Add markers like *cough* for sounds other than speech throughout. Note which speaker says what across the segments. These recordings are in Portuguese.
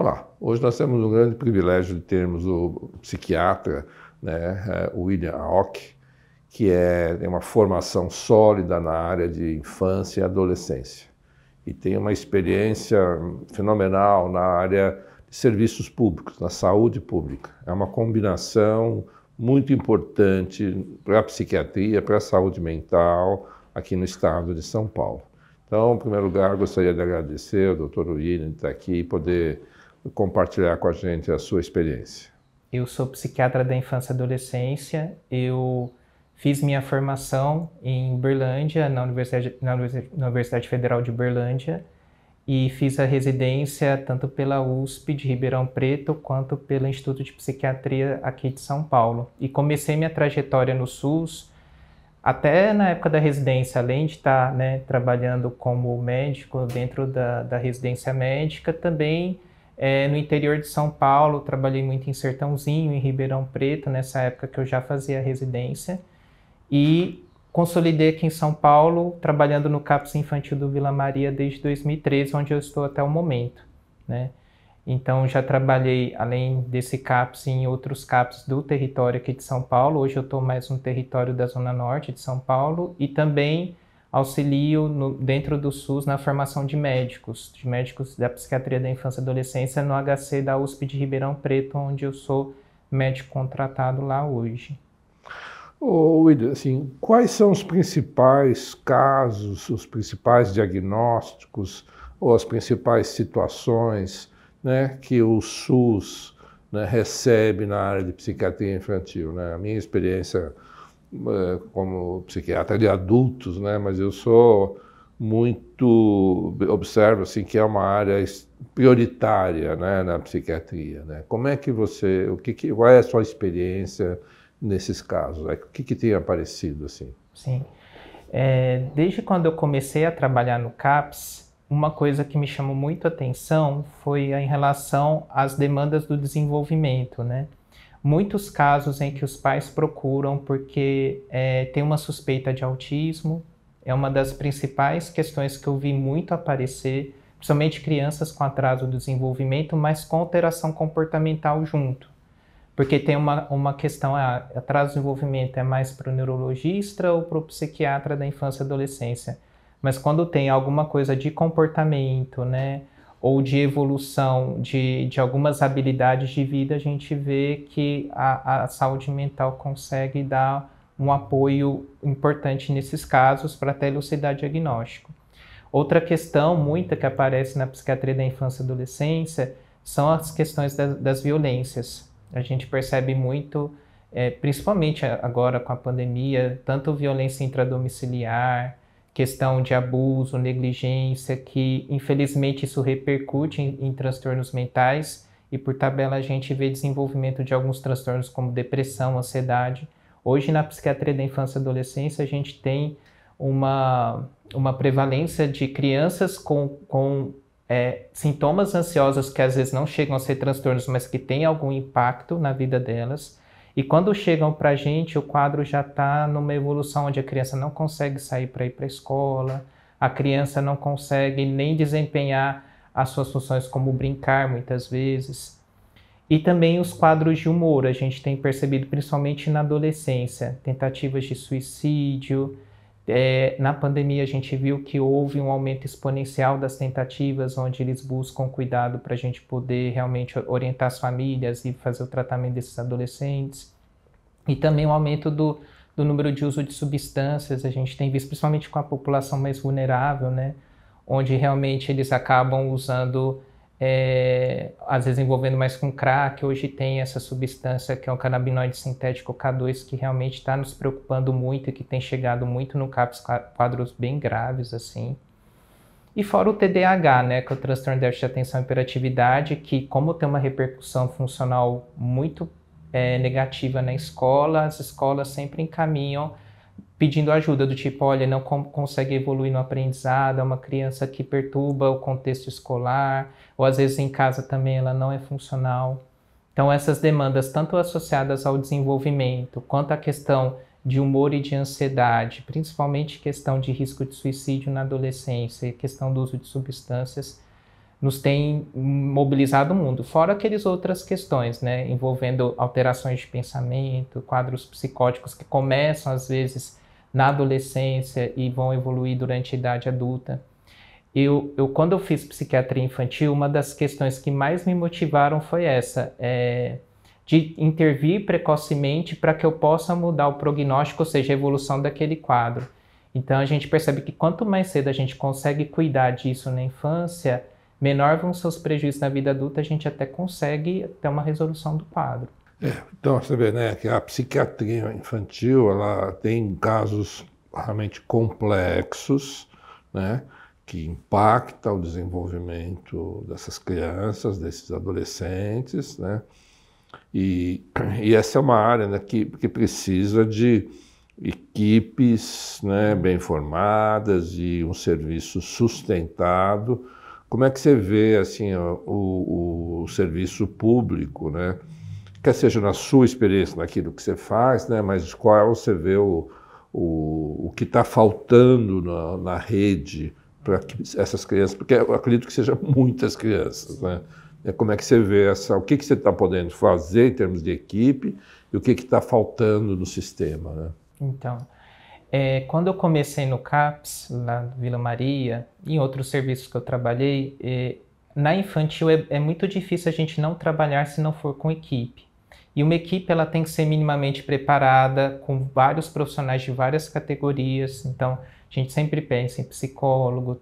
Speaker 1: Olá, hoje nós temos o grande privilégio de termos o psiquiatra né, é, William Ock, que é, tem uma formação sólida na área de infância e adolescência e tem uma experiência fenomenal na área de serviços públicos, na saúde pública. É uma combinação muito importante para a psiquiatria, para a saúde mental aqui no estado de São Paulo. Então, em primeiro lugar, gostaria de agradecer ao Dr. William de estar aqui e poder compartilhar com a gente a sua experiência.
Speaker 2: Eu sou psiquiatra da infância e adolescência. Eu fiz minha formação em Berlândia, na Universidade, na Universidade Federal de Berlândia, e fiz a residência tanto pela USP de Ribeirão Preto quanto pelo Instituto de Psiquiatria aqui de São Paulo. E comecei minha trajetória no SUS até na época da residência, além de estar tá, né, trabalhando como médico dentro da, da residência médica, também é, no interior de São Paulo, trabalhei muito em Sertãozinho, em Ribeirão Preto, nessa época que eu já fazia residência. E consolidei aqui em São Paulo, trabalhando no CAPS Infantil do Vila Maria desde 2013, onde eu estou até o momento. Né? Então, já trabalhei, além desse CAPS, em outros CAPS do território aqui de São Paulo. Hoje eu estou mais no território da Zona Norte de São Paulo e também auxilio no, dentro do SUS na formação de médicos, de médicos da psiquiatria da infância e adolescência no HC da USP de Ribeirão Preto, onde eu sou médico contratado lá hoje.
Speaker 1: Ô, oh, assim, quais são os principais casos, os principais diagnósticos ou as principais situações né, que o SUS né, recebe na área de psiquiatria infantil? Né? A minha experiência eh, como psiquiatra de adultos, né? Mas eu sou muito observo assim que é uma área prioritária, né, na psiquiatria, né? Como é que você, o que, que qual é a sua experiência nesses casos? Né? O que que tem aparecido assim?
Speaker 2: Sim. É, desde quando eu comecei a trabalhar no CAPS, uma coisa que me chamou muito a atenção foi em relação às demandas do desenvolvimento, né? muitos casos em que os pais procuram porque é, tem uma suspeita de autismo, é uma das principais questões que eu vi muito aparecer, principalmente crianças com atraso do desenvolvimento, mas com alteração comportamental junto. Porque tem uma, uma questão, ah, atraso do desenvolvimento é mais para o neurologista ou para o psiquiatra da infância e adolescência. Mas quando tem alguma coisa de comportamento, né, ou de evolução de, de algumas habilidades de vida, a gente vê que a, a saúde mental consegue dar um apoio importante nesses casos para até elucidar diagnóstico. Outra questão muita que aparece na psiquiatria da infância e adolescência são as questões das, das violências. A gente percebe muito, é, principalmente agora com a pandemia, tanto violência intradomiciliar, questão de abuso, negligência, que infelizmente isso repercute em, em, transtornos mentais e por tabela a gente vê desenvolvimento de alguns transtornos como depressão, ansiedade. Hoje na psiquiatria da infância e adolescência a gente tem uma, uma prevalência de crianças com, com é, sintomas ansiosos que às vezes não chegam a ser transtornos, mas que têm algum impacto na vida delas e quando chegam para a gente, o quadro já está numa evolução onde a criança não consegue sair para ir para a escola, a criança não consegue nem desempenhar as suas funções como brincar muitas vezes. E também os quadros de humor, a gente tem percebido principalmente na adolescência, tentativas de suicídio, é, na pandemia, a gente viu que houve um aumento exponencial das tentativas, onde eles buscam cuidado para a gente poder realmente orientar as famílias e fazer o tratamento desses adolescentes. E também o um aumento do, do número de uso de substâncias, a gente tem visto, principalmente com a população mais vulnerável, né? onde realmente eles acabam usando é, às vezes envolvendo mais com crack. Hoje tem essa substância que é um canabinoide sintético K2 que realmente está nos preocupando muito e que tem chegado muito no CAPS, quadros bem graves assim. E fora o TDAH, né, que é o transtorno de déficit de atenção e hiperatividade, que como tem uma repercussão funcional muito é, negativa na escola, as escolas sempre encaminham pedindo ajuda do tipo, olha, não consegue evoluir no aprendizado, é uma criança que perturba o contexto escolar, ou às vezes em casa também ela não é funcional. Então, essas demandas, tanto associadas ao desenvolvimento, quanto à questão de humor e de ansiedade, principalmente questão de risco de suicídio na adolescência, questão do uso de substâncias, nos tem mobilizado o mundo. Fora aquelas outras questões, né, envolvendo alterações de pensamento, quadros psicóticos que começam às vezes na adolescência e vão evoluir durante a idade adulta eu, eu, quando eu fiz psiquiatria infantil, uma das questões que mais me motivaram foi essa, é, de intervir precocemente para que eu possa mudar o prognóstico, ou seja, a evolução daquele quadro. Então a gente percebe que quanto mais cedo a gente consegue cuidar disso na infância, menor vão ser os prejuízos na vida adulta, a gente até consegue ter uma resolução do quadro.
Speaker 1: É, então você vê, né, que a psiquiatria infantil ela tem casos realmente complexos, né? que impacta o desenvolvimento dessas crianças, desses adolescentes, né? E, e essa é uma área né, que, que precisa de equipes né, bem formadas e um serviço sustentado. Como é que você vê assim o, o, serviço público, né? Quer seja na sua experiência, naquilo que você faz, né? Mas qual você vê o, o, o que está faltando na, na rede para essas crianças, porque eu acredito que sejam *laughs* muitas crianças, né? É como é que você vê essa, o que, que você está podendo fazer em termos de equipe e o que está faltando no sistema, né?
Speaker 2: Então, é, quando eu comecei no CAPS, lá no Vila Maria, e em outros serviços que eu trabalhei, é, na infantil é, é, muito difícil a gente não trabalhar se não for com equipe. E uma equipe ela tem que ser minimamente preparada, com vários profissionais de várias categorias. Então, a gente sempre pensa em psicólogo,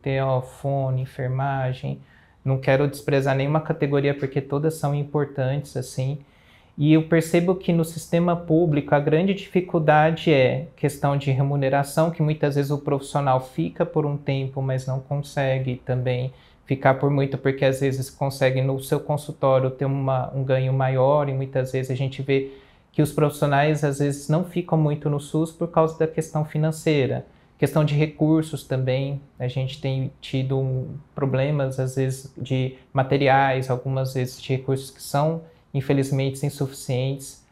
Speaker 2: fone, enfermagem. Não quero desprezar nenhuma categoria porque todas são importantes assim. E eu percebo que no sistema público a grande dificuldade é questão de remuneração, que muitas vezes o profissional fica por um tempo, mas não consegue também ficar por muito, porque às vezes consegue no seu consultório ter uma, um ganho maior, e muitas vezes a gente vê que os profissionais às vezes não ficam muito no SUS por causa da questão financeira. Questão de recursos também, a gente tem tido problemas, às vezes, de materiais, algumas vezes de recursos que são, infelizmente, insuficientes.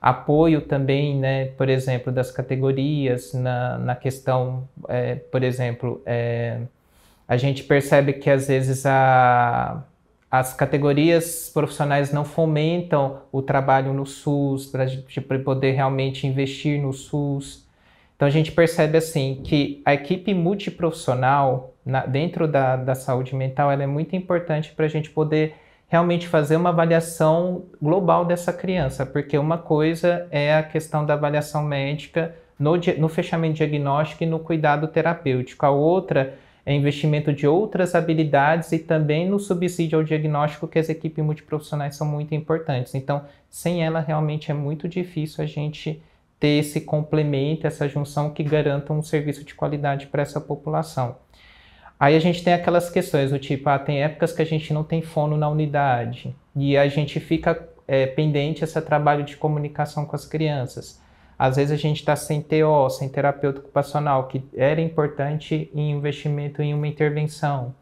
Speaker 2: Apoio também, né, por exemplo, das categorias, na, na questão, é, por exemplo, é, a gente percebe que às vezes a, as categorias profissionais não fomentam o trabalho no SUS, para tipo, poder realmente investir no SUS. Então a gente percebe assim que a equipe multiprofissional na, dentro da, da saúde mental ela é muito importante para a gente poder realmente fazer uma avaliação global dessa criança, porque uma coisa é a questão da avaliação médica no, no fechamento diagnóstico e no cuidado terapêutico, a outra é investimento de outras habilidades e também no subsídio ao diagnóstico, que as equipes multiprofissionais são muito importantes. Então, sem ela, realmente é muito difícil a gente ter esse complemento, essa junção que garanta um serviço de qualidade para essa população. Aí a gente tem aquelas questões do tipo, ah, tem épocas que a gente não tem fono na unidade e a gente fica é, pendente esse trabalho de comunicação com as crianças. Às vezes a gente está sem TO, sem terapeuta ocupacional, que era importante em investimento em uma intervenção.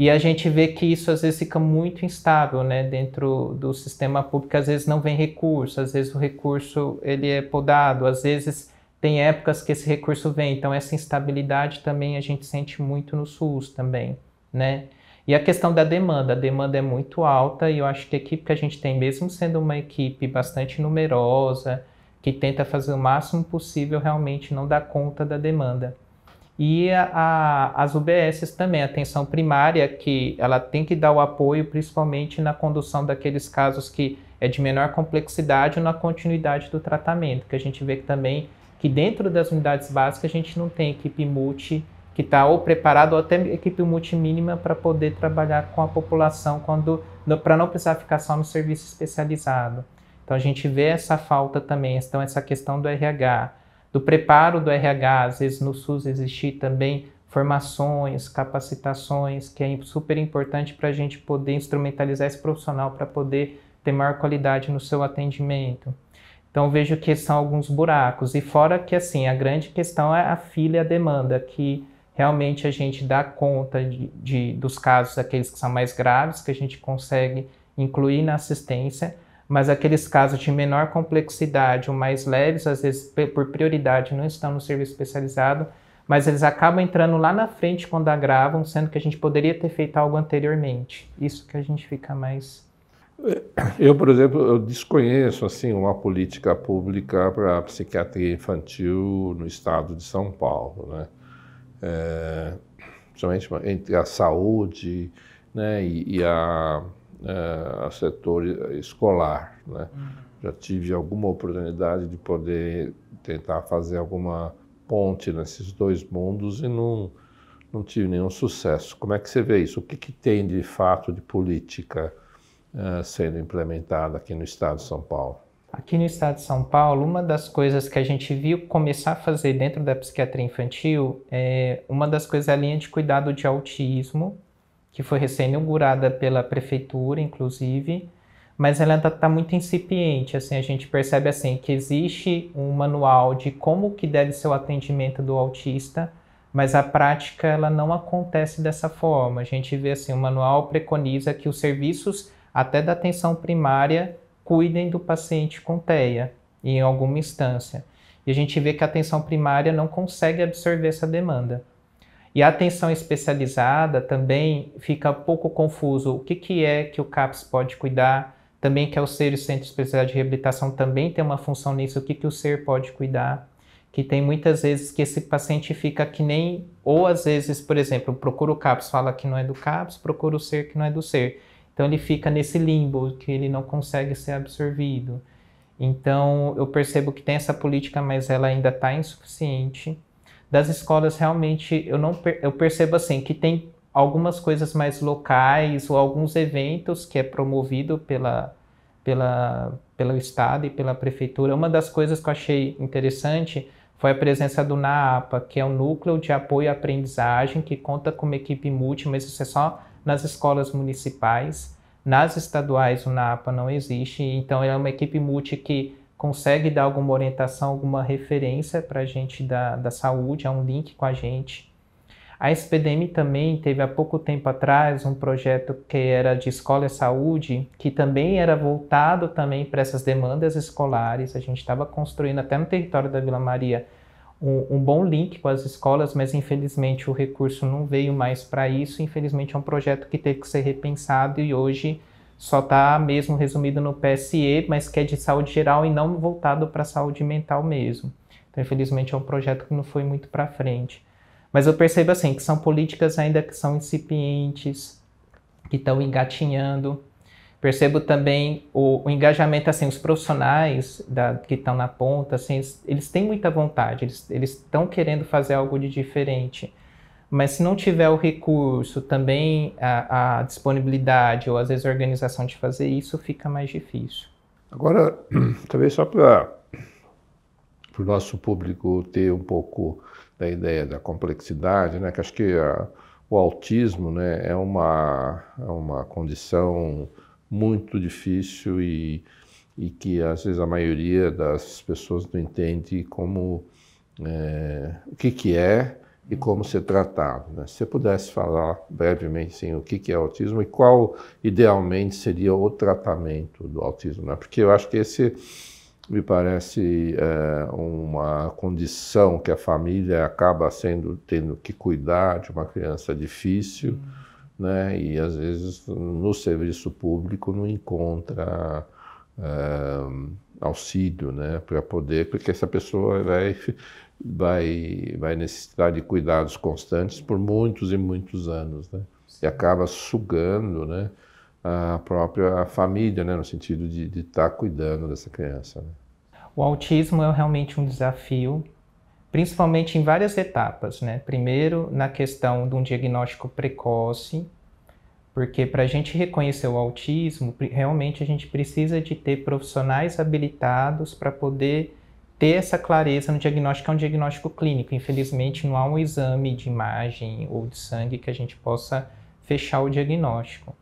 Speaker 2: E a gente vê que isso às vezes fica muito instável, né? Dentro do sistema público, às vezes não vem recurso, às vezes o recurso ele é podado, às vezes tem épocas que esse recurso vem. Então essa instabilidade também a gente sente muito no SUS também, né? E a questão da demanda, a demanda é muito alta e eu acho que a equipe que a gente tem, mesmo sendo uma equipe bastante numerosa, que tenta fazer o máximo possível, realmente não dá conta da demanda e a, a, as UBSs também, a atenção primária, que ela tem que dar o apoio, principalmente na condução daqueles casos que é de menor complexidade ou na continuidade do tratamento, que a gente vê que também que dentro das unidades básicas a gente não tem equipe multi que está ou preparado ou até equipe multi mínima para poder trabalhar com a população quando para não precisar ficar só no serviço especializado. Então a gente vê essa falta também, então essa questão do RH, do preparo do RH, às vezes no SUS existir também formações, capacitações, que é super importante para a gente poder instrumentalizar esse profissional para poder ter maior qualidade no seu atendimento. Então vejo que são alguns buracos e fora que assim a grande questão é a fila e a demanda que realmente a gente dá conta de, de dos casos aqueles que são mais graves que a gente consegue incluir na assistência, mas aqueles casos de menor complexidade ou mais leves, às vezes por prioridade não estão no serviço especializado, mas eles acabam entrando lá na frente quando agravam, sendo que a gente poderia ter feito algo anteriormente. Isso que a gente fica mais. É, eu, por
Speaker 1: exemplo, eu desconheço assim uma política pública para psiquiatria infantil no estado de São Paulo, né? É, principalmente entre a saúde, né, e, e a é, ao setor escolar. Né? Uhum. Já tive alguma oportunidade de poder tentar fazer alguma ponte nesses dois mundos e não, não tive nenhum sucesso. Como é que você vê isso? O que, que tem de fato de política é, sendo implementada aqui no estado de São Paulo?
Speaker 2: Aqui no estado de São Paulo, uma das coisas que a gente viu começar a fazer dentro da psiquiatria infantil, é, uma das coisas é a linha de cuidado de autismo, que foi recém-inaugurada pela prefeitura, inclusive, mas ela ainda está muito incipiente. Assim, a gente percebe assim que existe um manual de como que deve ser o atendimento do autista, mas a prática ela não acontece dessa forma. A gente vê assim, o manual preconiza que os serviços até da atenção primária cuidem do paciente com TEA em alguma instância. E a gente vê que a atenção primária não consegue absorver essa demanda. E a atenção especializada também fica um pouco confuso. O que, que é que o CAPS pode cuidar? Também que é o SER, o Centro Especializado de Reabilitação, também tem uma função nisso. O que, que o SER pode cuidar? Que tem muitas vezes que esse paciente fica que nem... Ou às vezes, por exemplo, procura o CAPS, fala que não é do CAPS, procura o SER que não é do SER. Então ele fica nesse limbo, que ele não consegue ser absorvido. Então eu percebo que tem essa política, mas ela ainda está insuficiente das escolas realmente eu não eu percebo assim que tem algumas coisas mais locais ou alguns eventos que é promovido pela pela pelo estado e pela prefeitura. Uma das coisas que eu achei interessante foi a presença do NAPA que é o núcleo de apoio à aprendizagem que conta com uma equipe multi, mas isso é só nas escolas municipais. Nas estaduais o NAPA não existe, então é uma equipe multi que consegue dar alguma orientação, alguma referência para a gente da, da saúde, há um link com a gente. A SPDM também teve há pouco tempo atrás um projeto que era de escola e saúde, que também era voltado também para essas demandas escolares. A gente estava construindo até no território da Vila Maria um, um, bom link com as escolas, mas infelizmente o recurso não veio mais para isso. Infelizmente é um projeto que teve que ser repensado e hoje só está mesmo resumido no PSE, mas que é de saúde geral e não voltado para saúde mental mesmo. Então, infelizmente, é um projeto que não foi muito para frente. Mas eu percebo assim que são políticas ainda que são incipientes, que estão engatinhando. Percebo também o, o, engajamento, assim, os profissionais da, que estão na ponta, assim, eles, eles, têm muita vontade, eles estão querendo fazer algo de diferente. Mas se não tiver o recurso, também a, a disponibilidade ou às vezes a organização de fazer isso, fica mais difícil.
Speaker 1: Agora, *clears throat* talvez só para o nosso público ter um pouco da ideia da complexidade, né? Que acho que a, o autismo, né, é uma é uma condição muito difícil e e que às vezes a maioria das pessoas não entende como é, o que que é e como ser tratado. Né? Se você pudesse falar brevemente sim, o que é autismo e qual, idealmente, seria o tratamento do autismo, né? porque eu acho que esse me parece é, uma condição que a família acaba sendo tendo que cuidar de uma criança difícil, hum. né? E às vezes no serviço público não encontra é, auxílio, né? Para poder, porque essa pessoa vai vai, vai necessitar de cuidados constantes por muitos e muitos anos, né? E acaba sugando, né? A própria família, né? No sentido de estar tá cuidando dessa criança. Né?
Speaker 2: O autismo é realmente um desafio, principalmente em várias etapas, né? Primeiro, na questão de um diagnóstico precoce, porque para a gente reconhecer o autismo, realmente a gente precisa de ter profissionais habilitados para poder ter essa clareza no diagnóstico é um diagnóstico clínico. Infelizmente, não há um exame de imagem ou de sangue que a gente possa fechar o diagnóstico.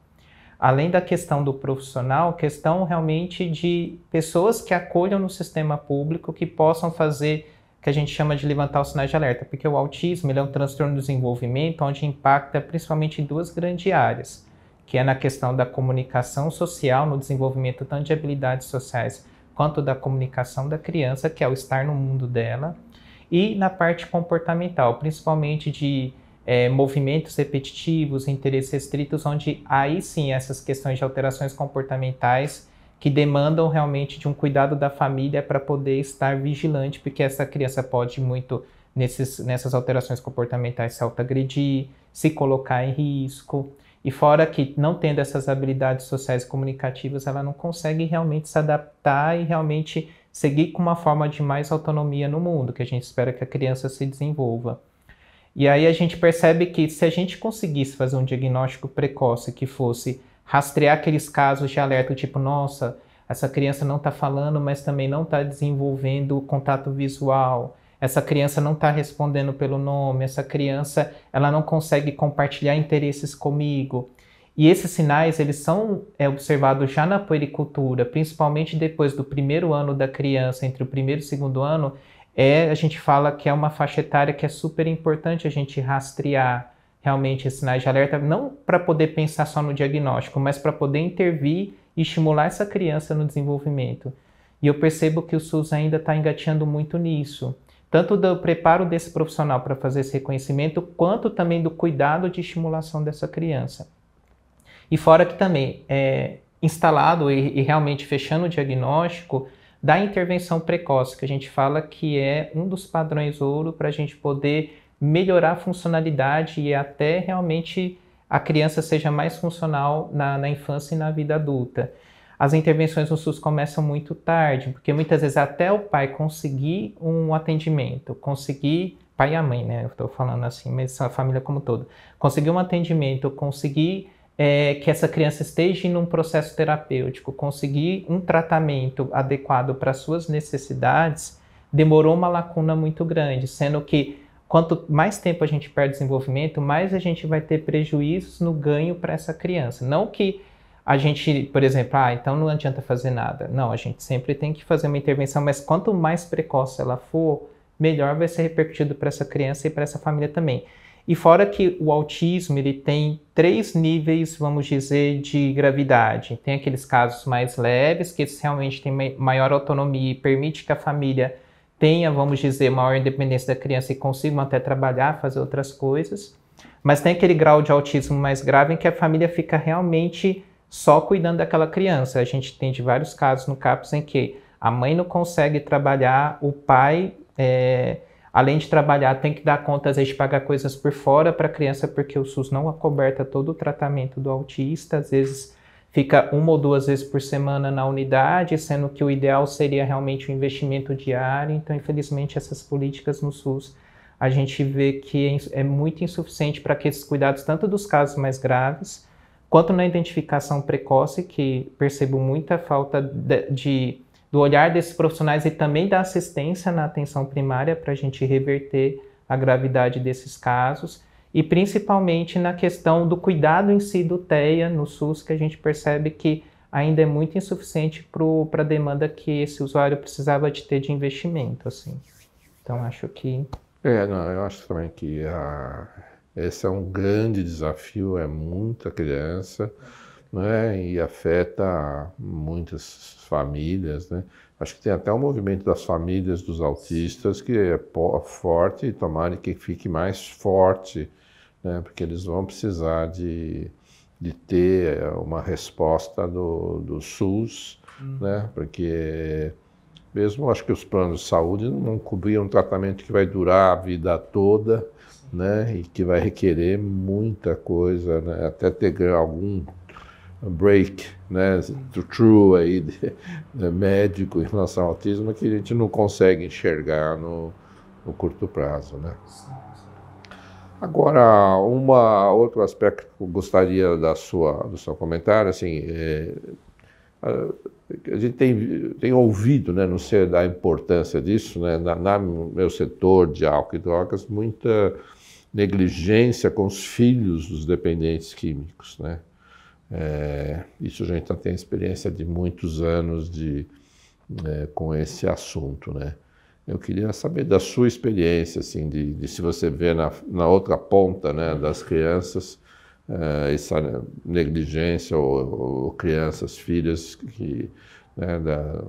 Speaker 2: Além da questão do profissional, questão realmente de pessoas que acolham no sistema público que possam fazer que a gente chama de levantar os sinais de alerta, porque o autismo é um transtorno do desenvolvimento onde impacta principalmente em duas grandes áreas, que é na questão da comunicação social, no desenvolvimento tanto de habilidades sociais quanto da comunicação da criança, que é o estar no mundo dela, e na parte comportamental, principalmente de é, movimentos repetitivos, interesses restritos, onde aí sim essas questões de alterações comportamentais que demandam realmente de um cuidado da família para poder estar vigilante, porque essa criança pode muito nesses, nessas alterações comportamentais se autoagredir, se colocar em risco. E fora que não tendo essas habilidades sociais e comunicativas, ela não consegue realmente se adaptar e realmente seguir com uma forma de mais autonomia no mundo, que a gente espera que a criança se desenvolva. E aí a gente percebe que se a gente conseguisse fazer um diagnóstico precoce que fosse rastrear aqueles casos de alerta, tipo, nossa, essa criança não está falando, mas também não está desenvolvendo contato visual, essa criança não está respondendo pelo nome, essa criança ela não consegue compartilhar interesses comigo. E esses sinais eles são é, observados já na puericultura, principalmente depois do primeiro ano da criança, entre o primeiro e o segundo ano, é, a gente fala que é uma faixa etária que é super importante a gente rastrear realmente esses sinais de alerta, não para poder pensar só no diagnóstico, mas para poder intervir e estimular essa criança no desenvolvimento. E eu percebo que o SUS ainda está engateando muito nisso tanto do preparo desse profissional para fazer esse reconhecimento, quanto também do cuidado de estimulação dessa criança. E fora que também é instalado e, e realmente fechando o diagnóstico da intervenção precoce, que a gente fala que é um dos padrões ouro para a gente poder melhorar a funcionalidade e até realmente a criança seja mais funcional na, na infância e na vida adulta as intervenções no SUS começam muito tarde, porque muitas vezes até o pai conseguir um atendimento, conseguir pai e a mãe, né? Eu estou falando assim, mas a família como todo, conseguir um atendimento, conseguir é, que essa criança esteja em um processo terapêutico, conseguir um tratamento adequado para suas necessidades, demorou uma lacuna muito grande, sendo que quanto mais tempo a gente perde desenvolvimento, mais a gente vai ter prejuízos no ganho para essa criança. Não que a gente, por exemplo, ah, então não adianta fazer nada. Não, a gente sempre tem que fazer uma intervenção, mas quanto mais precoce ela for, melhor vai ser repercutido para essa criança e para essa família também. E fora que o autismo, ele tem três níveis, vamos dizer, de gravidade. Tem aqueles casos mais leves, que realmente têm maior autonomia e permite que a família tenha, vamos dizer, maior independência da criança e consigam até trabalhar, fazer outras coisas. Mas tem aquele grau de autismo mais grave em que a família fica realmente só cuidando daquela criança. A gente tem de vários casos no CAPS em que a mãe não consegue trabalhar, o pai, é, além de trabalhar, tem que dar conta, às vezes, de pagar coisas por fora para a criança, porque o SUS não acoberta todo o tratamento do autista, às vezes fica uma ou duas vezes por semana na unidade, sendo que o ideal seria realmente o um investimento diário. Então, infelizmente, essas políticas no SUS a gente vê que é, é muito insuficiente para que esses cuidados, tanto dos casos mais graves, quanto na identificação precoce, que percebo muita falta de, de do olhar desses profissionais e também da assistência na atenção primária para a gente reverter a gravidade desses casos e principalmente na questão do cuidado em si do TEA no SUS, que a gente percebe que ainda é muito insuficiente para a demanda que esse usuário precisava de ter de investimento, assim. Então, acho que...
Speaker 1: É, não, eu acho também que a esse é um grande desafio, é muita criança né? e afeta muitas famílias. Né? Acho que tem até um movimento das famílias dos autistas que é forte e tomara que fique mais forte, né? porque eles vão precisar de, de ter eh, uma resposta do, do SUS, hum. né? porque mesmo acho que os planos de saúde não cobriam um tratamento que vai durar a vida toda né? E que vai requerer muita coisa, né? Até ter algum break, né? True aí, de, de né, médico em relação ao autismo que a gente não consegue enxergar no, no curto prazo, né? Agora, uma outro aspecto que eu gostaria da sua do seu comentário, assim, é, a gente tem, tem ouvido, né, não sei da importância disso, né, na, na meu setor de álcool e drogas, muita negligência com os filhos dos dependentes químicos. Né? É, isso a gente já tem experiência de muitos anos de, é, com esse assunto. Né? Eu queria saber da sua experiência, assim, de, de se você vê na, na outra ponta né, das crianças é, essa negligência ou, ou, crianças, filhas que né, da,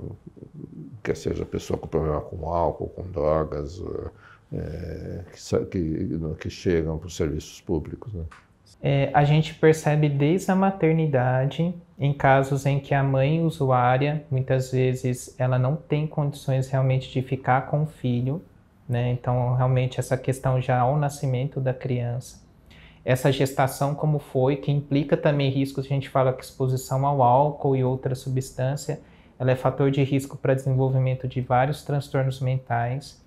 Speaker 1: quer seja pessoa com problema com álcool, com drogas, é, que, que, que, chegam para os serviços públicos. Né?
Speaker 2: É, a gente percebe desde a maternidade, em casos em que a mãe usuária, muitas vezes, ela não tem condições realmente de ficar com o filho, né? então, realmente, essa questão já ao nascimento da criança. Essa gestação, como foi, que implica também riscos, a gente fala que exposição ao álcool e outra substância ela é fator de risco para desenvolvimento de vários transtornos mentais.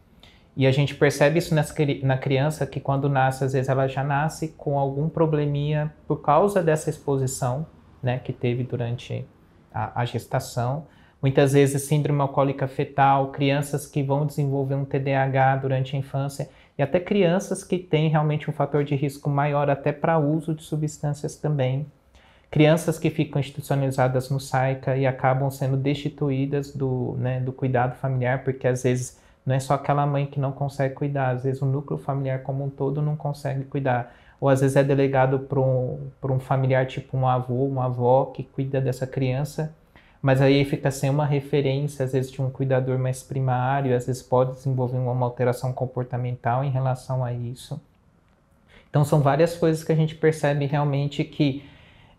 Speaker 2: E a gente percebe isso nas, na criança que quando nasce, às vezes ela já nasce com algum probleminha por causa dessa exposição né, que teve durante a, a gestação. Muitas vezes síndrome alcoólica fetal, crianças que vão desenvolver um TDAH durante a infância e até crianças que têm realmente um fator de risco maior até para uso de substâncias também crianças que ficam institucionalizadas no SAICA e acabam sendo destituídas do, né, do cuidado familiar, porque às vezes não é só aquela mãe que não consegue cuidar, às vezes o núcleo familiar como um todo não consegue cuidar. Ou às vezes é delegado para um, um familiar, tipo um avô, uma avó, que cuida dessa criança, mas aí fica sem uma referência, às vezes de um cuidador mais primário, às vezes pode desenvolver uma alteração comportamental em relação a isso. Então são várias coisas que a gente percebe realmente que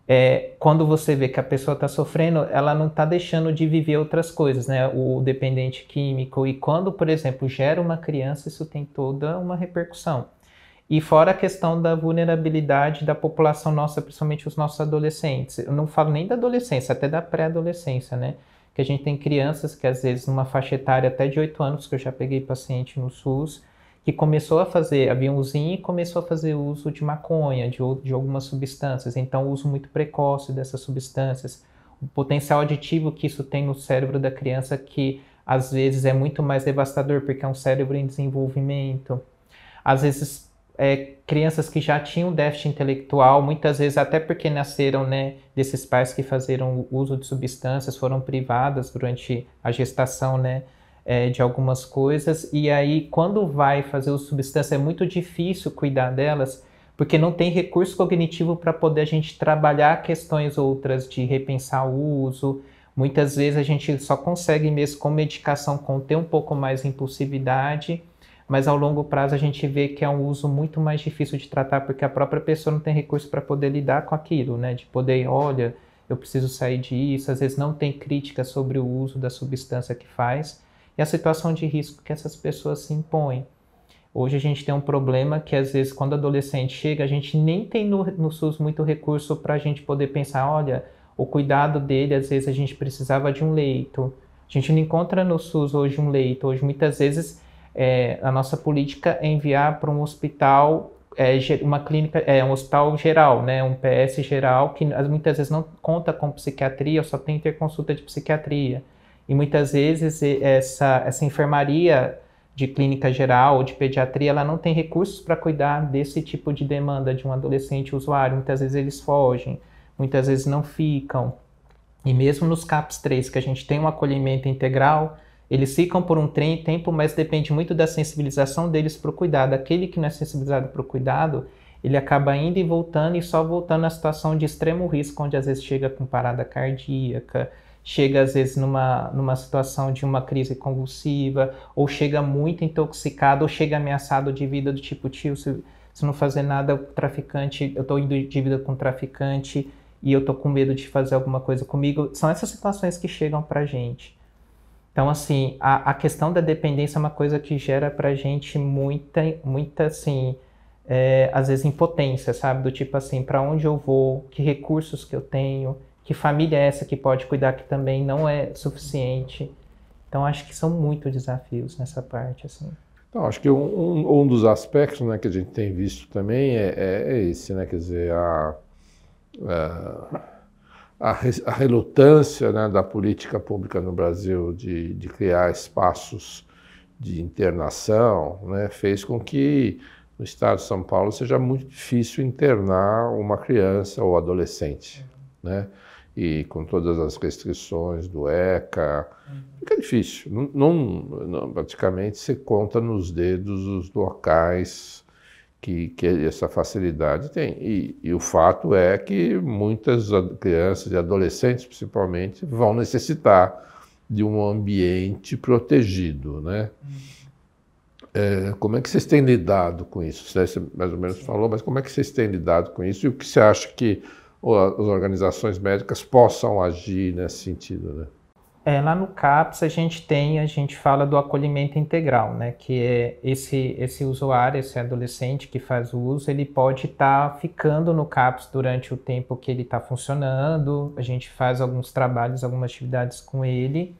Speaker 2: é, quando você vê que a pessoa está sofrendo, ela não está deixando de viver outras coisas, né? O dependente químico. E quando, por exemplo, gera uma criança, isso tem toda uma repercussão. E fora a questão da vulnerabilidade da população nossa, principalmente os nossos adolescentes. Eu não falo nem da adolescência, até da pré-adolescência, né? Que a gente tem crianças que, às vezes, numa faixa etária até de 8 anos, que eu já peguei paciente no SUS, que começou a fazer aviãozinho e começou a fazer uso de maconha, de, de algumas substâncias. Então, o uso muito precoce dessas substâncias, o potencial aditivo que isso tem no cérebro da criança, que às vezes é muito mais devastador, porque é um cérebro em desenvolvimento. Às vezes, é, crianças que já tinham déficit intelectual, muitas vezes até porque nasceram né, desses pais que fizeram uso de substâncias, foram privadas durante a gestação, né? é, de algumas coisas, e aí quando vai fazer o substância é muito difícil cuidar delas, porque não tem recurso cognitivo para poder a gente trabalhar questões outras de repensar o uso. Muitas vezes a gente só consegue mesmo com medicação conter um pouco mais impulsividade, mas ao longo prazo a gente vê que é um uso muito mais difícil de tratar porque a própria pessoa não tem recurso para poder lidar com aquilo, né? De poder, olha, eu preciso sair disso, às vezes não tem crítica sobre o uso da substância que faz e a situação de risco que essas pessoas se impõem. Hoje a gente tem um problema que às vezes quando o adolescente chega, a gente nem tem no, no SUS muito recurso para a gente poder pensar, olha, o cuidado dele, às vezes a gente precisava de um leito. A gente não encontra no SUS hoje um leito. Hoje muitas vezes é, a nossa política é enviar para um hospital, é, uma clínica, é um hospital geral, né, um PS geral que muitas vezes não conta com psiquiatria, só tem ter consulta de psiquiatria. E muitas vezes essa, essa enfermaria de clínica geral ou de pediatria, ela não tem recursos para cuidar desse tipo de demanda de um adolescente usuário. Muitas vezes eles fogem, muitas vezes não ficam. E mesmo nos CAPS 3, que a gente tem um acolhimento integral, eles ficam por um tempo, mas depende muito da sensibilização deles para o cuidado. Aquele que não é sensibilizado para o cuidado, ele acaba indo e voltando e só voltando à situação de extremo risco, onde às vezes chega com parada cardíaca, chega às vezes numa, numa situação de uma crise convulsiva, ou chega muito intoxicado, ou chega ameaçado de vida do tipo, tio, se, se não fazer nada, o traficante, eu estou indo de vida com o traficante e eu estou com medo de fazer alguma coisa comigo. São essas situações que chegam pra gente. Então, assim, a, a questão da dependência é uma coisa que gera pra gente muita, muita, assim, é, às vezes impotência, sabe? Do tipo assim, para onde eu vou, que recursos que eu tenho, que família é essa que pode cuidar que também não é suficiente. Então acho que são muitos desafios nessa parte assim.
Speaker 1: Então, acho que um, um dos aspectos né, que a gente tem visto também é, é, é esse, né, quer dizer, a, a, a relutância né, da política pública no Brasil de, de criar espaços de internação né, fez com que no estado de São Paulo seja muito difícil internar uma criança ou adolescente. Né? e com todas as restrições do ECA, uhum. fica difícil. Não, não, não praticamente se conta nos dedos os locais que, que essa facilidade tem. E, e o fato é que muitas crianças e adolescentes, principalmente, vão necessitar de um ambiente protegido, né? Uhum. É, como é que vocês têm lidado com isso? Você mais ou menos falou, mas como é que vocês têm lidado com isso e o que você acha que as organizações médicas possam agir nesse sentido, né?
Speaker 2: É, lá no CAPS a gente tem, a gente fala do acolhimento integral, né? Que é esse, esse usuário, esse adolescente que faz o uso, ele pode estar tá ficando no CAPS durante o tempo que ele está funcionando, a gente faz alguns trabalhos, algumas atividades com ele.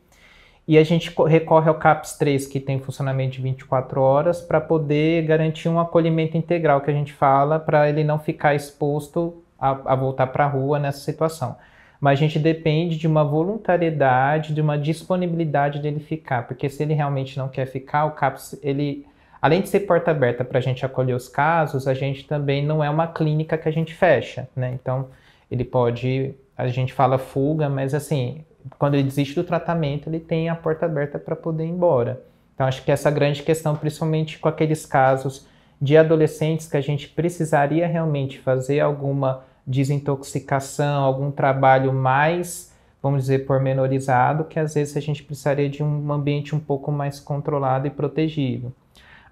Speaker 2: E a gente recorre ao CAPS 3, que tem funcionamento de 24 horas, para poder garantir um acolhimento integral que a gente fala, para ele não ficar exposto a, a voltar para a rua nessa situação. Mas a gente depende de uma voluntariedade, de uma disponibilidade dele ficar, porque se ele realmente não quer ficar, o CAPS, ele, além de ser porta aberta para a gente acolher os casos, a gente também não é uma clínica que a gente fecha, né? Então, ele pode, a gente fala fuga, mas assim, quando ele desiste do tratamento, ele tem a porta aberta para poder ir embora. Então, acho que essa grande questão, principalmente com aqueles casos de adolescentes que a gente precisaria realmente fazer alguma desintoxicação, algum trabalho mais, vamos dizer, pormenorizado, que às vezes a gente precisaria de um ambiente um pouco mais controlado e protegido.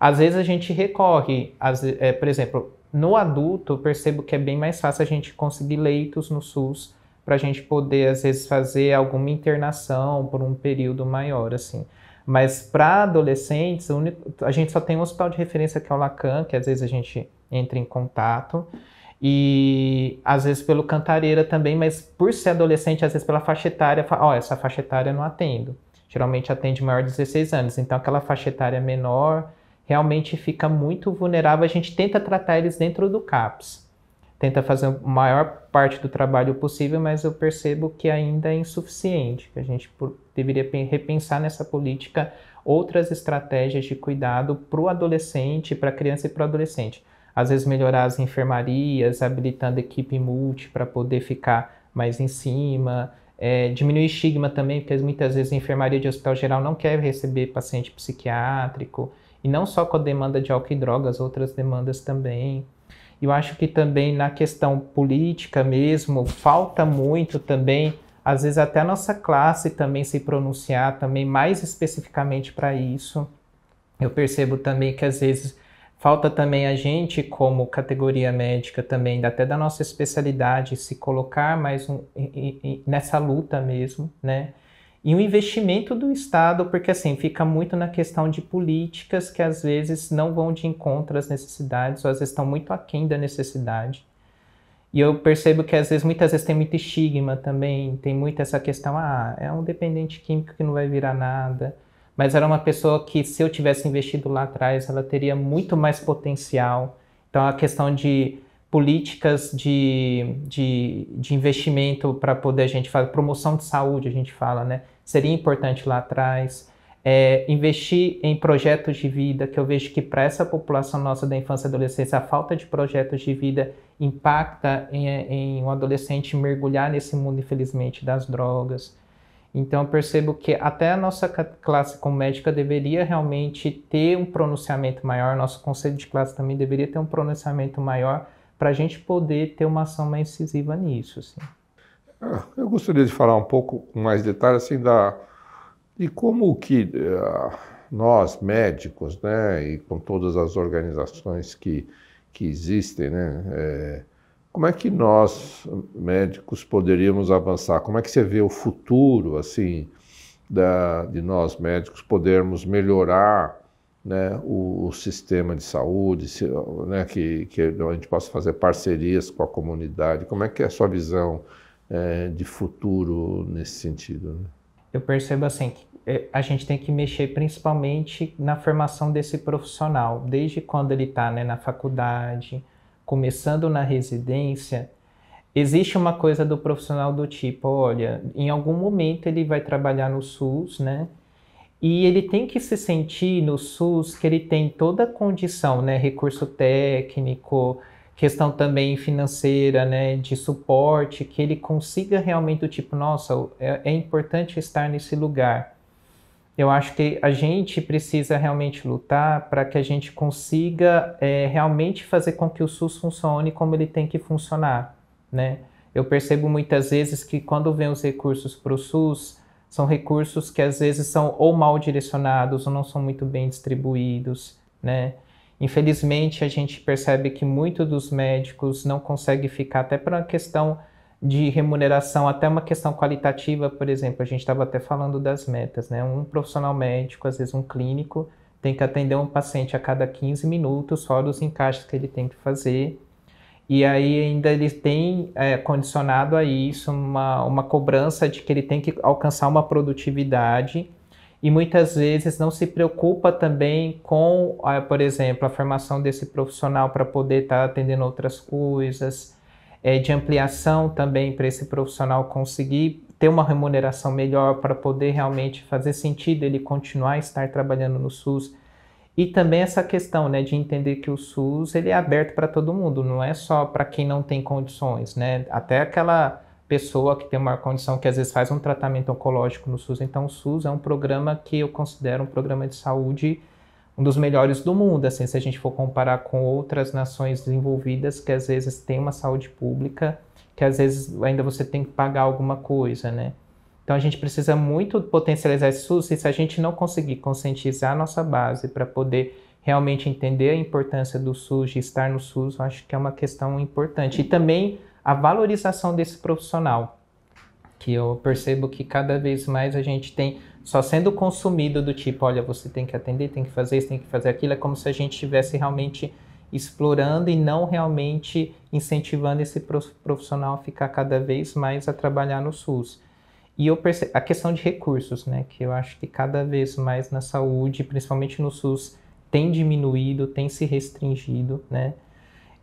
Speaker 2: Às vezes a gente recorre, às, é, por exemplo, no adulto, eu percebo que é bem mais fácil a gente conseguir leitos no SUS para a gente poder, às vezes, fazer alguma internação por um período maior, assim. Mas para adolescentes, a gente só tem um hospital de referência que é o Lacan, que às vezes a gente entra em contato. E às vezes pelo cantareira também, mas por ser adolescente, às vezes pela faixa etária, ó, oh, essa faixa etária não atendo. Geralmente atende maior de 16 anos, então aquela faixa etária menor realmente fica muito vulnerável. A gente tenta tratar eles dentro do CAPS, tenta fazer a maior parte do trabalho possível, mas eu percebo que ainda é insuficiente, que a gente deveria repensar nessa política outras estratégias de cuidado para o adolescente, para a criança e para o adolescente. Às vezes melhorar as enfermarias, habilitando equipe multi para poder ficar mais em cima, é, diminuir estigma também, porque muitas vezes a enfermaria de hospital geral não quer receber paciente psiquiátrico, e não só com a demanda de álcool e drogas, outras demandas também. Eu acho que também na questão política mesmo, falta muito também às vezes até a nossa classe também se pronunciar também mais especificamente para isso. Eu percebo também que às vezes falta também a gente como categoria médica também até da nossa especialidade se colocar mais um, nessa luta mesmo, né? E o um investimento do Estado, porque assim, fica muito na questão de políticas que às vezes não vão de encontro às necessidades, ou às vezes estão muito aquém da necessidade. E eu percebo que às vezes, muitas vezes tem muito estigma também, tem muito essa questão, ah, é um dependente químico que não vai virar nada. Mas era uma pessoa que se eu tivesse investido lá atrás, ela teria muito mais potencial. Então a questão de políticas de, de, de investimento para poder a gente fala, promoção de saúde, a gente fala, né? Seria importante lá atrás. É, investir em projetos de vida, que eu vejo que para essa população nossa da infância e adolescência, a falta de projetos de vida impacta em, em um adolescente mergulhar nesse mundo, infelizmente, das drogas. Então, percebo que até a nossa classe como médica deveria realmente ter um pronunciamento maior, nosso conselho de classe também deveria ter um pronunciamento maior para a gente poder ter uma ação mais incisiva nisso. Assim.
Speaker 1: Ah, eu gostaria de falar um pouco com mais detalhe assim, da, de como que uh, nós, médicos, né, e com todas as organizações que que existem, né? É, como é que nós, médicos, poderíamos avançar? Como é que você vê o futuro, assim, da, de nós, médicos, podermos melhorar né, o, o, sistema de saúde, se, né, que, que, a gente possa fazer parcerias com a comunidade? Como é que é a sua visão é, de futuro nesse sentido? Né?
Speaker 2: Eu percebo assim que é, a gente tem que mexer principalmente na formação desse profissional, desde quando ele está né, na faculdade, começando na residência. Existe uma coisa do profissional do tipo, olha, em algum momento ele vai trabalhar no SUS, né? E ele tem que se sentir no SUS que ele tem toda a condição, né? Recurso técnico, questão também financeira, né, de suporte, que ele consiga realmente, tipo, nossa, é, é, importante estar nesse lugar eu acho que a gente precisa realmente lutar para que a gente consiga é, realmente fazer com que o SUS funcione como ele tem que funcionar, né? Eu percebo muitas vezes que quando vem os recursos para o SUS, são recursos que às vezes são ou mal direcionados ou não são muito bem distribuídos, né? Infelizmente, a gente percebe que muitos dos médicos não conseguem ficar, até para a questão de remuneração, até uma questão qualitativa, por exemplo, a gente estava até falando das metas, né? Um profissional médico, às vezes um clínico, tem que atender um paciente a cada 15 minutos, fora os encaixes que ele tem que fazer. E aí ainda ele tem é, condicionado a isso uma, uma cobrança de que ele tem que alcançar uma produtividade e muitas vezes não se preocupa também com, ah, por exemplo, a formação desse profissional para poder estar tá atendendo outras coisas, é, de ampliação também para esse profissional conseguir ter uma remuneração melhor para poder realmente fazer sentido ele continuar a estar trabalhando no SUS. E também essa questão, né, de entender que o SUS ele é aberto para todo mundo, não é só para quem não tem condições, né? Até aquela pessoa que tem uma condição que às vezes faz um tratamento oncológico no SUS. Então o SUS é um programa que eu considero um programa de saúde um dos melhores do mundo, assim, se a gente for comparar com outras nações desenvolvidas que às vezes tem uma saúde pública, que às vezes ainda você tem que pagar alguma coisa, né? Então a gente precisa muito potencializar esse SUS e se a gente não conseguir conscientizar a nossa base para poder realmente entender a importância do SUS, de estar no SUS, eu acho que é uma questão importante. E também a valorização desse profissional que eu percebo que cada vez mais a gente tem só sendo consumido do tipo, olha, você tem que atender, tem que fazer isso, tem que fazer aquilo, é como se a gente estivesse realmente explorando e não realmente incentivando esse profissional a ficar cada vez mais a trabalhar no SUS. E eu percebo, a questão de recursos, né, que eu acho que cada vez mais na saúde, principalmente no SUS, tem diminuído, tem se restringido, né?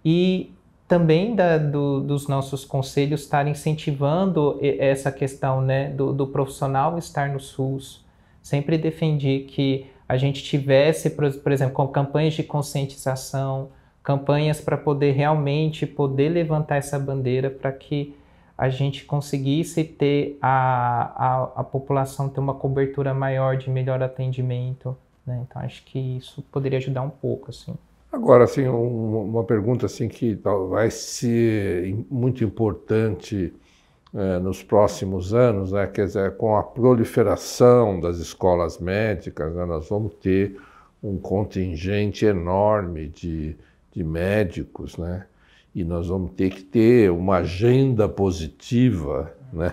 Speaker 2: E também da, do, dos nossos conselhos estar incentivando essa questão né, do, do profissional estar no SUS. Sempre defendi que a gente tivesse, por, por exemplo, com campanhas de conscientização, campanhas para poder realmente poder levantar essa bandeira para que a gente conseguisse ter a, a, a, população ter uma cobertura maior de melhor atendimento. Né? Então acho que isso poderia ajudar um pouco, assim.
Speaker 1: Agora, assim, um, uma pergunta assim que vai ser muito importante é, nos próximos anos, né? quer dizer, com a proliferação das escolas médicas, né? nós vamos ter um contingente enorme de, de médicos, né? E nós vamos ter que ter uma agenda positiva né?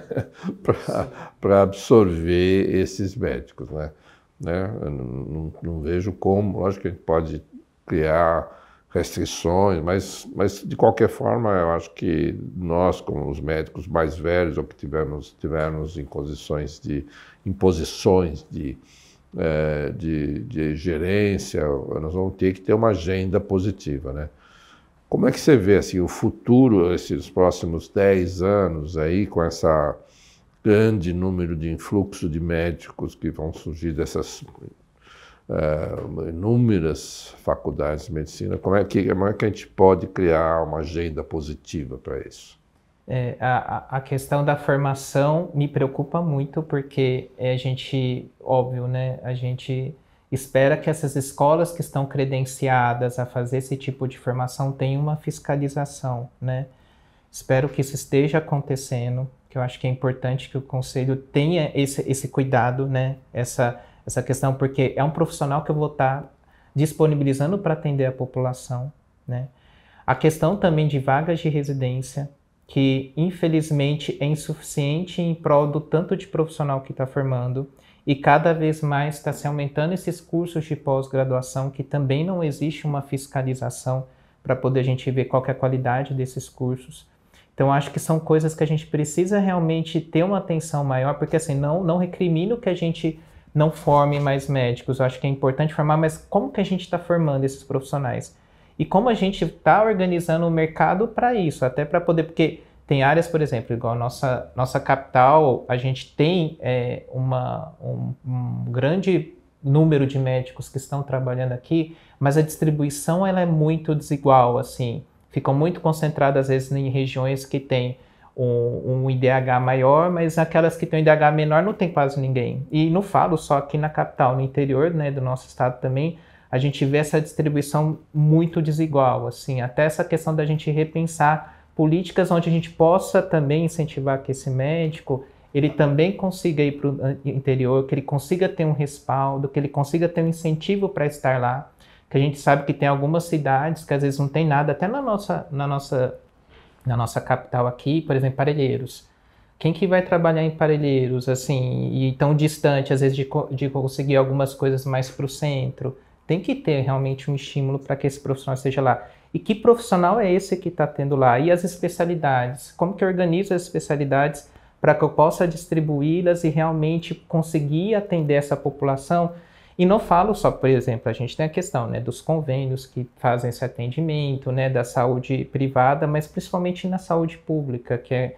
Speaker 1: *laughs* para absorver esses médicos. Né? Né? Não, não, não, vejo como, lógico que a gente pode criar restrições, mas, mas de qualquer forma eu acho que nós, como os médicos mais velhos ou que tivemos, tivemos em posições de imposições eh, de, é, de, de gerência, nós vamos ter que ter uma agenda positiva, né? Como é que você vê assim, o futuro, esses próximos 10 anos aí, com esse grande número de influxo de médicos que vão surgir dessas uh, inúmeras faculdades de medicina. Como é, que, como é que a gente pode criar uma agenda positiva para isso?
Speaker 2: É, a, a, questão da formação me preocupa muito porque é, a gente, óbvio, né? A gente espera que essas escolas que estão credenciadas a fazer esse tipo de formação tenham uma fiscalização, né? Espero que isso esteja acontecendo, que eu acho que é importante que o conselho tenha esse, esse cuidado, né? Essa essa questão, porque é um profissional que eu vou estar tá disponibilizando para atender a população, né? A questão também de vagas de residência, que infelizmente é insuficiente em prol do tanto de profissional que está formando, e cada vez mais está se aumentando esses cursos de pós-graduação, que também não existe uma fiscalização para poder a gente ver qual é a qualidade desses cursos. Então, acho que são coisas que a gente precisa realmente ter uma atenção maior, porque assim, não, não recrimina o que a gente não forme mais médicos. Eu acho que é importante formar, mas como que a gente está formando esses profissionais? E como a gente está organizando o mercado para isso, até para poder, porque tem áreas, por exemplo, igual a nossa, nossa capital, a gente tem é, uma, um, um, grande número de médicos que estão trabalhando aqui, mas a distribuição ela é muito desigual, assim, ficam muito concentradas às vezes em regiões que têm um, um, IDH maior, mas aquelas que têm um IDH menor não tem quase ninguém. E não falo só aqui na capital, no interior né, do nosso estado também, a gente vê essa distribuição muito desigual, assim, até essa questão da gente repensar políticas onde a gente possa também incentivar que esse médico ele também consiga ir para o eh, interior, que ele consiga ter um respaldo, que ele consiga ter um incentivo para estar lá. Que a gente sabe que tem algumas cidades que às vezes não tem nada, até na nossa, na nossa na nossa capital aqui, por exemplo, Parelheiros. Quem que vai trabalhar em Parelheiros, assim, e tão distante, às vezes, de, de conseguir algumas coisas mais para o centro? Tem que ter realmente um estímulo para que esse profissional esteja lá. E que profissional é esse que está tendo lá? E as especialidades? Como que organizo as especialidades para que eu possa distribuí-las e realmente conseguir atender essa população e não falo só, por exemplo, a gente tem a questão né, dos convênios que fazem esse atendimento, né, da saúde privada, mas principalmente na saúde pública, que é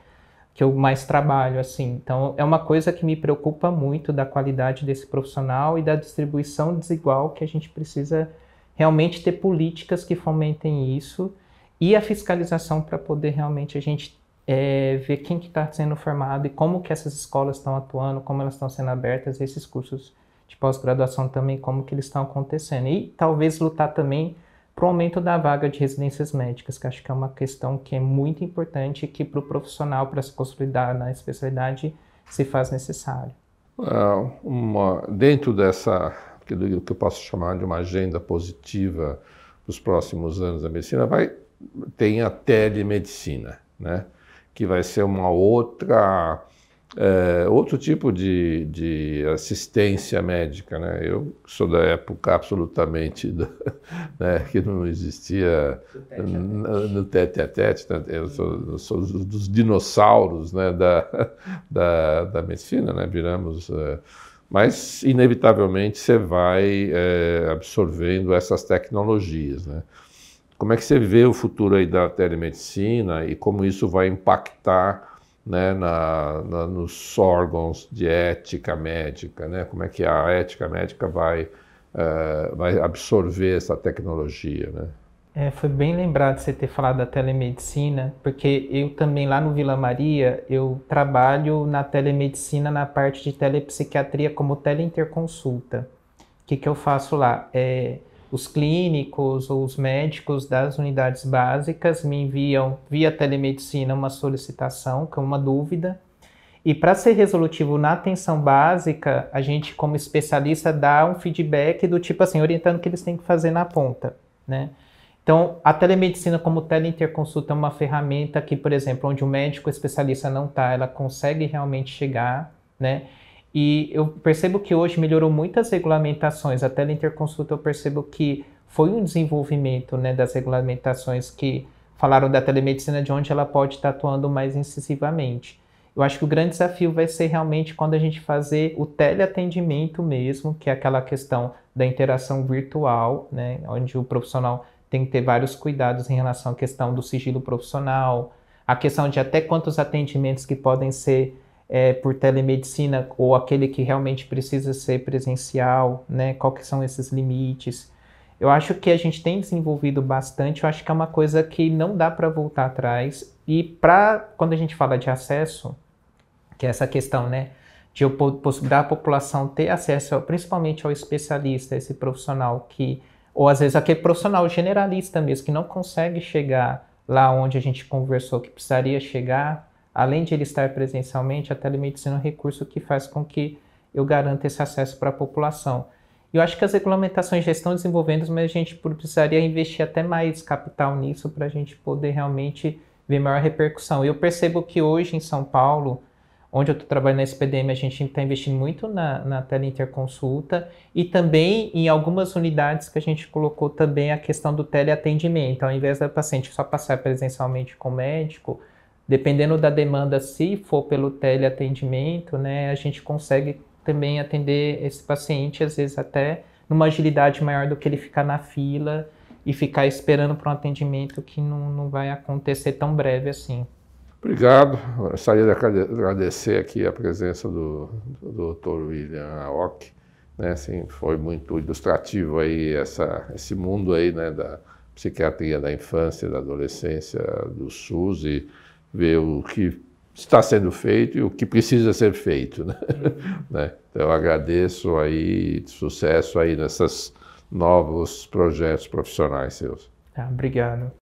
Speaker 2: que eu mais trabalho assim. Então é uma coisa que me preocupa muito da qualidade desse profissional e da distribuição desigual que a gente precisa realmente ter políticas que fomentem isso e a fiscalização para poder realmente a gente é, ver quem que está sendo formado e como que essas escolas estão atuando, como elas estão sendo abertas, esses cursos de pós-graduação também, como que eles estão acontecendo. E talvez lutar também para o aumento da vaga de residências médicas, que acho que é uma questão que é muito importante e que para o profissional, para se consolidar na especialidade, se faz necessário.
Speaker 1: Ah, uma, dentro dessa, que eu posso chamar de uma agenda positiva para os próximos anos da medicina, vai, tem a telemedicina, né? que vai ser uma outra é, outro tipo de, de, assistência médica. Né? Eu sou da época absolutamente da, *laughs* né, que não existia no tete a tete, né? eu sou, sou dos, dos, dinossauros né, da, *laughs* da, da medicina, né? viramos. É, mas, inevitavelmente, você vai é, absorvendo essas tecnologias. Né? Como é que você vê o futuro aí da telemedicina e como isso vai impactar né, na, na, nos órgãos de ética médica, né, como é que a ética médica vai, uh, vai absorver essa tecnologia. Né?
Speaker 2: É, foi bem lembrado você ter falado da telemedicina, porque eu também lá no Vila Maria, eu trabalho na telemedicina na parte de telepsiquiatria como teleinterconsulta. O que, que eu faço lá? É, os clínicos ou os médicos das unidades básicas me enviam via telemedicina uma solicitação com é uma dúvida. E para ser resolutivo na atenção básica, a gente, como especialista, dá um feedback do tipo assim, orientando o que eles têm que fazer na ponta, né? Então, a telemedicina como teleinterconsulta é uma ferramenta que, por exemplo, onde o médico especialista não está, ela consegue realmente chegar, né? E eu percebo que hoje melhorou muitas regulamentações, até na Interconsulta eu percebo que foi um desenvolvimento né, das regulamentações que falaram da telemedicina, de onde ela pode estar atuando mais incisivamente. Eu acho que o grande desafio vai ser realmente quando a gente fazer o teleatendimento mesmo, que é aquela questão da interação virtual, né, onde o profissional tem que ter vários cuidados em relação à questão do sigilo profissional, a questão de até quantos atendimentos que podem ser é, por telemedicina ou aquele que realmente precisa ser presencial, né? Qual que são esses limites? Eu acho que a gente tem desenvolvido bastante, eu acho que é uma coisa que não dá para voltar atrás. E para quando a gente fala de acesso, que é essa questão, né, de eu a população ter acesso, principalmente ao especialista, esse profissional que ou às vezes aquele profissional generalista mesmo que não consegue chegar lá onde a gente conversou que precisaria chegar, além de ele estar presencialmente, a telemedicina é um recurso que faz com que eu garanta esse acesso para a população. Eu acho que as regulamentações já estão desenvolvendo, mas a gente precisaria investir até mais capital nisso para a gente poder realmente ver maior repercussão. Eu percebo que hoje em São Paulo, onde eu estou trabalhando na SPDM, a gente está investindo muito na, na teleinterconsulta e também em algumas unidades que a gente colocou também a questão do teleatendimento. Ao invés da paciente só passar presencialmente com o médico, Dependendo da demanda, se for pelo teleatendimento, né, a gente consegue também atender esse paciente, às vezes até numa agilidade maior do que ele ficar na fila e ficar esperando para um atendimento que não, não vai acontecer tão breve assim.
Speaker 1: Obrigado. Gostaria de agradecer aqui a presença do, do Dr. William Aock. Né, assim, foi muito ilustrativo aí essa, esse mundo aí né, da psiquiatria da infância, da adolescência, do SUS e ver o que está sendo feito e o que precisa ser feito. Né? Uhum. *laughs* Né? então, agradeço aí, sucesso aí nesses
Speaker 2: novos projetos profissionais seus. Ah, obrigado.